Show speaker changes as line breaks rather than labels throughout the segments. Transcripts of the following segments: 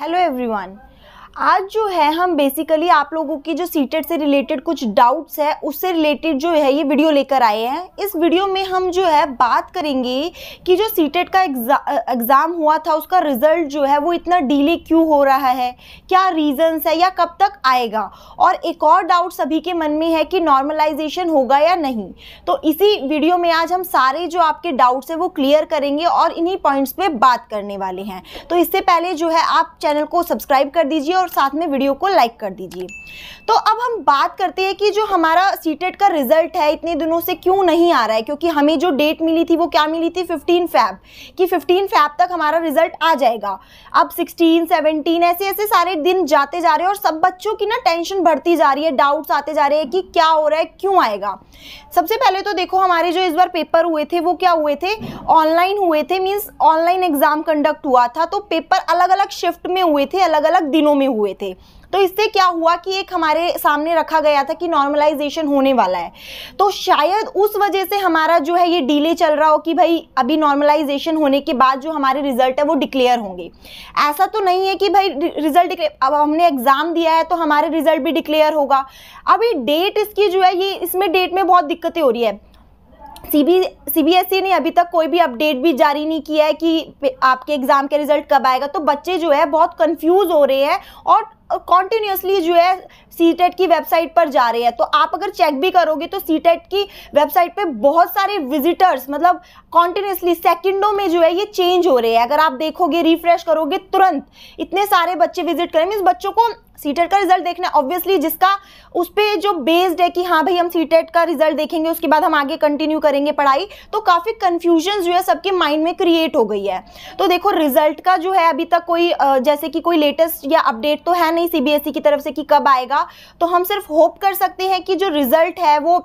Hello everyone. आज जो है हम बेसिकली आप लोगों की जो सीटेट से रिलेटेड कुछ डाउट्स है उससे रिलेटेड जो है ये वीडियो लेकर आए हैं इस वीडियो में हम जो है बात करेंगे कि जो सीटेट का एग्ज़ाम हुआ था उसका रिज़ल्ट जो है वो इतना डिले क्यों हो रहा है क्या रीज़न्स है या कब तक आएगा और एक और डाउट सभी के मन में है कि नॉर्मलाइजेशन होगा या नहीं तो इसी वीडियो में आज हम सारे जो आपके डाउट्स हैं वो क्लियर करेंगे और इन्हीं पॉइंट्स पर बात करने वाले हैं तो इससे पहले जो है आप चैनल को सब्सक्राइब कर दीजिए और साथ में वीडियो को लाइक कर दीजिए तो अब हम बात करते हैं कि जो हमारा सीटेट e का रिजल्ट है इतने दिनों से क्यों नहीं आ रहा है क्योंकि हमें जो डेट मिली थी वो क्या मिली थी फिफ्टीन फैब कि फिफ्टीन फैब तक हमारा रिजल्ट आ जाएगा अब सिक्सटीन सेवनटीन ऐसे ऐसे सारे दिन जाते जा रहे हैं और सब बच्चों की ना टेंशन बढ़ती जा रही है डाउट्स आते जा रहे हैं कि क्या हो रहा है क्यों आएगा सबसे पहले तो देखो हमारे जो इस बार पेपर हुए थे वो क्या हुए थे ऑनलाइन हुए थे मीन्स ऑनलाइन एग्जाम कंडक्ट हुआ था तो पेपर अलग अलग शिफ्ट में हुए थे अलग अलग दिनों में हुए थे तो इससे क्या हुआ कि एक हमारे सामने रखा गया था कि नॉर्मलाइजेशन होने वाला है तो शायद उस वजह से हमारा जो है ये डिले चल रहा हो कि भाई अभी नॉर्मलाइजेशन होने के बाद जो हमारे रिजल्ट है वो डिक्लेयर होंगे ऐसा तो नहीं है कि भाई रिजल्ट अब हमने एग्ज़ाम दिया है तो हमारे रिजल्ट भी डिक्लेयर होगा अभी डेट इसकी जो है ये इसमें डेट में बहुत दिक्कतें हो रही है सीबी सीबीएसई ने अभी तक कोई भी अपडेट भी जारी नहीं किया है कि आपके एग्ज़ाम के रिजल्ट कब आएगा तो बच्चे जो है बहुत कंफ्यूज हो रहे हैं और कॉन्टीन्यूसली जो है सी टेट e की वेबसाइट पर जा रहे हैं तो आप अगर चेक भी करोगे तो सी टेट e की वेबसाइट पे बहुत सारे विजिटर्स मतलब कॉन्टीन्यूसली सेकंडों में जो है ये चेंज हो रहे हैं अगर आप देखोगे रिफ्रेश करोगे तुरंत इतने सारे बच्चे विजिट करें इस बच्चों को सीटेट का रिजल्ट देखना ऑब्वियसली जिसका उस पर जो बेस्ड है कि हाँ भाई हम सीटेट का रिजल्ट देखेंगे उसके बाद हम आगे कंटिन्यू करेंगे पढ़ाई तो काफ़ी कन्फ्यूजन जो है सबके माइंड में क्रिएट हो गई है तो देखो रिजल्ट का जो है अभी तक कोई जैसे कि कोई लेटेस्ट या अपडेट तो है नहीं सी e की तरफ से कि कब आएगा तो हम सिर्फ होप कर सकते हैं कि जो रिजल्ट है वो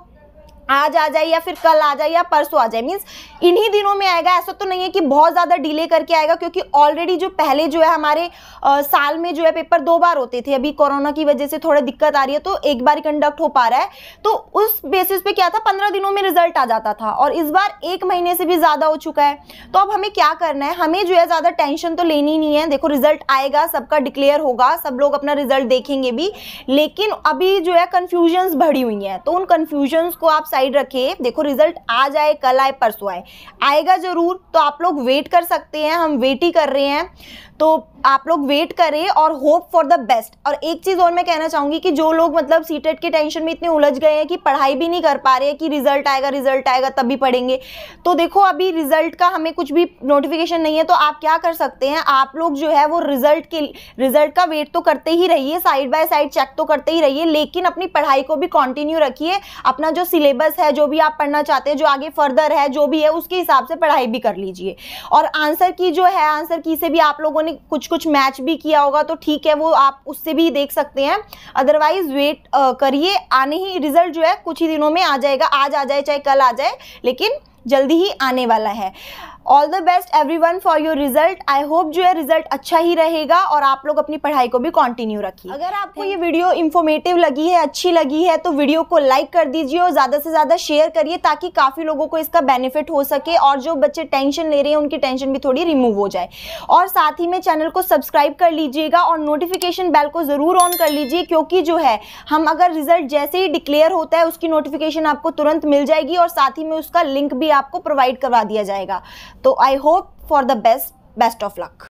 आज आ जाए या फिर कल आ जाए या परसों आ जाए मीन्स इन्हीं दिनों में आएगा ऐसा तो नहीं है कि बहुत ज़्यादा डिले करके आएगा क्योंकि ऑलरेडी जो पहले जो है हमारे आ, साल में जो है पेपर दो बार होते थे अभी कोरोना की वजह से थोड़ा दिक्कत आ रही है तो एक बार कंडक्ट हो पा रहा है तो उस बेसिस पे क्या था पंद्रह दिनों में रिजल्ट आ जाता था और इस बार एक महीने से भी ज़्यादा हो चुका है तो अब हमें क्या करना है हमें जो है ज़्यादा टेंशन तो लेनी नहीं है देखो रिजल्ट आएगा सबका डिक्लेयर होगा सब लोग अपना रिजल्ट देखेंगे भी लेकिन अभी जो है कन्फ्यूजन्स बढ़ी हुई हैं तो उन कन्फ्यूजन्स को आप साइड रखिए देखो रिजल्ट आ जाए कल आए परसों आए आएगा ज़रूर तो आप लोग वेट कर सकते हैं हम वेट ही कर रहे हैं तो आप लोग वेट करें और होप फॉर द बेस्ट और एक चीज़ और मैं कहना चाहूँगी कि जो लोग मतलब सीटेट e के टेंशन में इतने उलझ गए हैं कि पढ़ाई भी नहीं कर पा रहे हैं कि रिजल्ट आएगा रिजल्ट आएगा तभी पढ़ेंगे तो देखो अभी रिजल्ट का हमें कुछ भी नोटिफिकेशन नहीं है तो आप क्या कर सकते हैं आप लोग जो है वो रिजल्ट के रिजल्ट का वेट तो करते ही रहिए साइड बाय साइड चेक तो करते ही रहिए लेकिन अपनी पढ़ाई को भी कॉन्टिन्यू रखिए अपना जो सिलेबस सिलेबस है जो भी आप पढ़ना चाहते हैं जो आगे फर्दर है जो भी है उसके हिसाब से पढ़ाई भी कर लीजिए और आंसर की जो है आंसर की से भी आप लोगों ने कुछ कुछ मैच भी किया होगा तो ठीक है वो आप उससे भी देख सकते हैं अदरवाइज वेट करिए आने ही रिजल्ट जो है कुछ ही दिनों में आ जाएगा आज आ जाए चाहे कल आ जाए लेकिन जल्दी ही आने वाला है all the best everyone for your result I hope जो है रिजल्ट अच्छा ही रहेगा और आप लोग अपनी पढ़ाई को भी कंटिन्यू रखिए अगर आपको ये वीडियो इन्फॉर्मेटिव लगी है अच्छी लगी है तो वीडियो को लाइक कर दीजिए और ज़्यादा से ज़्यादा शेयर करिए ताकि काफ़ी लोगों को इसका बेनिफिट हो सके और जो बच्चे टेंशन ले रहे हैं उनकी टेंशन भी थोड़ी रिमूव हो जाए और साथ ही में चैनल को सब्सक्राइब कर लीजिएगा और नोटिफिकेशन बेल को ज़रूर ऑन कर लीजिए क्योंकि जो है हम अगर रिजल्ट जैसे ही डिक्लेयर होता है उसकी नोटिफिकेशन आपको तुरंत मिल जाएगी और साथ ही में उसका लिंक भी आपको प्रोवाइड करवा दिया जाएगा तो I hope for the best best of luck